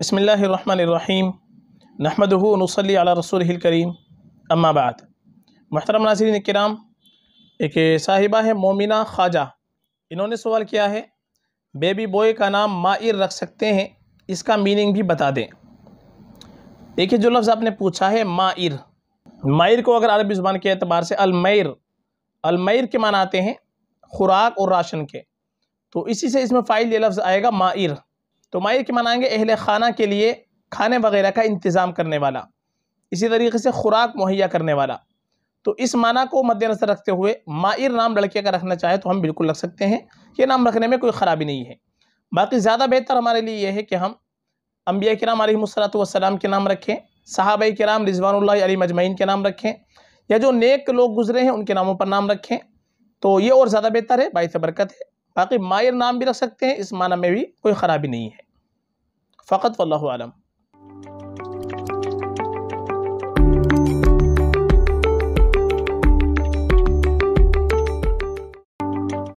बसमीम नहमदनसली अला रसूल करीम अम्माबाद महतरम नाजरन कराम एक साहिबा है मोमिना ख्वाजा इन्होंने सवाल किया है बेबी बॉय का नाम मायर रख सकते हैं इसका मीनिंग भी बता दें देखिए जो लफ्ज़ आपने पूछा है मायर मायर को अगर अरबी ज़ुबान के अतबार से अलमैर अलमैर के मान आते हैं खुराक और राशन के तो इसी से इसमें फ़ाइल ये लफ्ज़ आएगा मायर तो मायर के मनाएंगे अहल खाना के लिए खाने वगैरह का इंतज़ाम करने वाला इसी तरीके से खुराक मुहैया करने वाला तो इस माना को मद्देनजर रखते हुए मायर नाम लड़के का रखना चाहे तो हम बिल्कुल रख सकते हैं ये नाम रखने में कोई ख़राबी नहीं है बाकी ज़्यादा बेहतर हमारे लिए यह है कि हम अम्बिया कराम आलमसलाम के नाम रखें साहब कराम रिजवान अली मजमैन के नाम रखें या जो नेक लोग गुजरे हैं उनके नामों पर नाम रखें तो ये और ज़्यादा बेहतर है बाई बरकत है बाकी मायर नाम भी रख सकते हैं इस माना में भी कोई ख़राबी नहीं है فقط والله أعلم